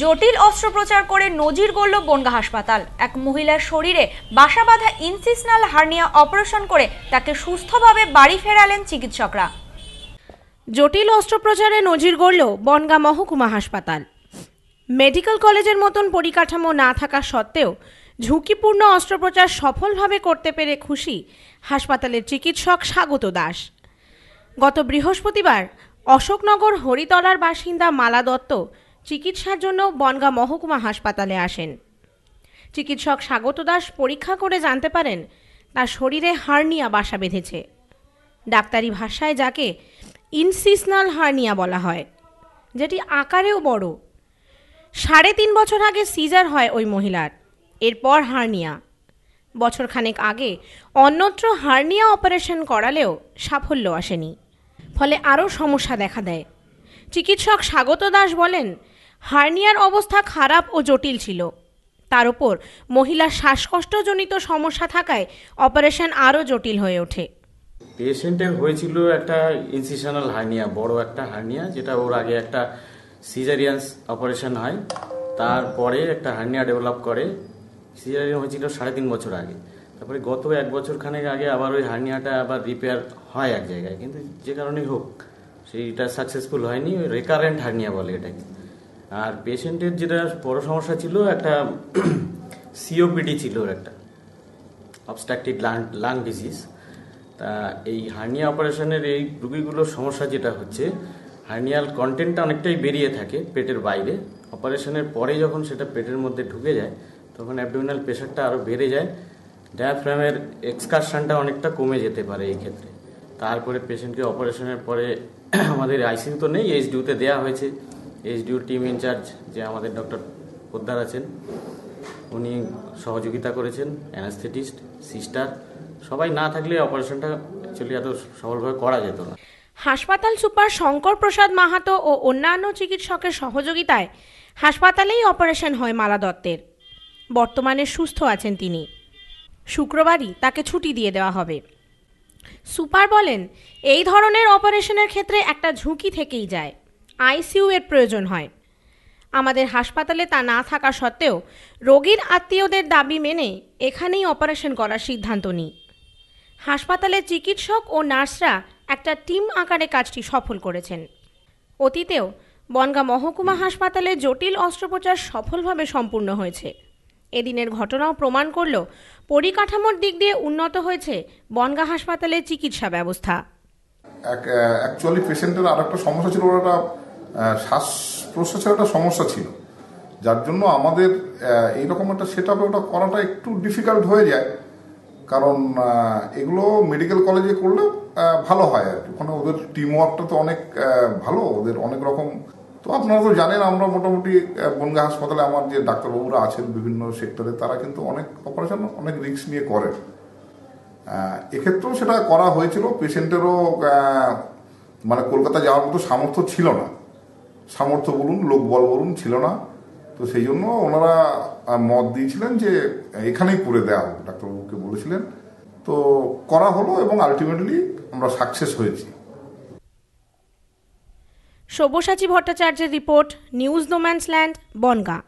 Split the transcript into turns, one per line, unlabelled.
জটিল অস্ত্রোপচার করে নজির গড়ল বনগা হাসপাতাল এক মহিলার শরীরে বাসা বাঁধা ইনসিসনাল হার্নিয়া অপারেশন করে তাকে সুস্থভাবে বাড়ি ফেরালেন চিকিৎসকরা জটিল অস্ত্রোপচারে নজির গড়ল বনগা মহকুমা হাসপাতাল মেডিকেল কলেজের মতন পরিকাঠামো না থাকা সত্ত্বেও ঝুঁকিপূর্ণ অস্ত্রোপচার সফলভাবে করতে পেরে খুশি হাসপাতালের চিকিৎসক স্বাগত দাস গত বৃহস্পতিবার অশোকনগর হরিতলার বাসিন্দা মালা দত্ত চিকিৎসার জন্য বনগা মহকুমা হাসপাতালে আসেন চিকিৎসক স্বাগত দাস পরীক্ষা করে জানতে পারেন তার শরীরে হার্নিয়া বাসা বেঁধেছে ডাক্তারি ভাষায় যাকে ইনসিসনাল হার্নিয়া বলা হয় যেটি আকারেও বড় সাড়ে তিন বছর আগে সিজার হয় ওই মহিলার এরপর হার্নিয়া বছরখানেক আগে অন্যত্র হার্নিয়া অপারেশন করালেও সাফল্য আসেনি ফলে আরও সমস্যা দেখা দেয় চিকিৎসক স্বাগত দাস বলেন হার্নিয়ার অবস্থা খারাপ ও জটিল ছিল তার ওপর মহিলার শ্বাসকষ্টজনিত সমস্যা থাকায় অপারেশন আরও জটিল হয়ে ওঠে
পেশেন্টের হয়েছিল একটা ইনসিশনাল হার্নিয়া বড় একটা হার্নিয়া যেটা ওর আগে একটা সিজারিয়ান অপারেশন হয় তারপরে একটা হার্নিয়া ডেভেলপ করে সিজারিয়ান হয়েছিল সাড়ে তিন বছর আগে তারপরে গত এক বছর খানেক আগে আবার ওই হার্নিয়াটা আবার রিপেয়ার হয় এক জায়গায় কিন্তু যে কারণেই হোক সেইটা সাকসেসফুল হয়নি রেকারেন্ট হার্নিয়া বলে এটাকে আর পেশেন্টের যেটা বড় সমস্যা ছিল একটা সিওপিডি ছিল একটা অবস্ট্রাকটিভ লাং লাং ডিজিজ তা এই হার্নিয়া অপারেশনের এই রুগীগুলোর সমস্যা যেটা হচ্ছে হার্নিয়াল কন্টেন্টটা অনেকটাই বেরিয়ে থাকে পেটের বাইরে অপারেশনের পরে যখন সেটা পেটের মধ্যে ঢুকে যায় তখন অ্যাবডোমিনাল প্রেশারটা আরও বেড়ে যায় ডায়াফ্রামের এক্সকারশনটা অনেকটা কমে যেতে পারে এই ক্ষেত্রে তারপরে পেশেন্টকে অপারেশনের পরে আমাদের আইসিইউ তো নেই এইচডিউতে দেওয়া হয়েছে ডিউর টিম ইনচার্জ যে আমাদের ডক্টর পোদ্দার আছেন উনি সহযোগিতা করেছেন অ্যানাস্থেটিস্ট সিস্টার সবাই না থাকলে অপারেশনটা অ্যাকচুয়ালি এত সফলভাবে করা যেত না
হাসপাতাল সুপার শঙ্কর প্রসাদ মাহাতো ও অন্যান্য চিকিৎসকের সহযোগিতায় হাসপাতালেই অপারেশন হয় মালা দত্তের বর্তমানে সুস্থ আছেন তিনি শুক্রবারই তাকে ছুটি দিয়ে দেওয়া হবে সুপার বলেন এই ধরনের অপারেশনের ক্ষেত্রে একটা ঝুঁকি থেকেই যায় আইসিইউ এর প্রয়োজন হয় আমাদের হাসপাতালে তা না থাকা সত্ত্বেও রোগীর আত্মীয়দের দাবি মেনে এখানেই অপারেশন করার সিদ্ধান্ত নিই হাসপাতালে চিকিৎসক ও নার্সরা একটা টিম আকারে কাজটি সফল করেছেন অতীতেও বনগা মহকুমা হাসপাতালে জটিল অস্ত্রোপচার সফলভাবে সম্পূর্ণ হয়েছে এদিনের ঘটনাও প্রমাণ করল পরিকাঠামোর দিক দিয়ে উন্নত হয়েছে বনগা হাসপাতালে চিকিৎসা ব্যবস্থা
অ্যাকচুয়ালি পেশেন্টের আর একটা সমস্যা ছিল ওরা শ্বাস প্রশ্বাসের একটা সমস্যা ছিল যার জন্য আমাদের এইরকম একটা সেট আপে ওটা করাটা একটু ডিফিকাল্ট হয়ে যায় কারণ এগুলো মেডিকেল কলেজে করলে ভালো হয় আর কি ওখানে ওদের টিম ওয়ার্কটা তো অনেক ভালো ওদের অনেক রকম তো আপনারা তো জানেন আমরা মোটামুটি বনগা হাসপাতালে আমার যে ডাক্তারবাবুরা আছেন বিভিন্ন সেক্টরে তারা কিন্তু অনেক অপারেশন অনেক রিস্ক নিয়ে করেন এক্ষেত্রেও সেটা করা হয়েছিল পেশেন্টেরও মানে কলকাতা যাওয়ার মতো সামর্থ্য ছিল না সামর্থ্য বলুন লোকবল বলুন ছিল না তো সেই জন্য ওনারা মত দিয়েছিলেন যে এখানেই করে দেওয়া হোক ডাক্তারবাবুকে বলেছিলেন তো করা হলো এবং আলটিমেটলি আমরা সাকসেস হয়েছি
সব্যসাচী ভট্টাচার্যের report news no man's land Bongaon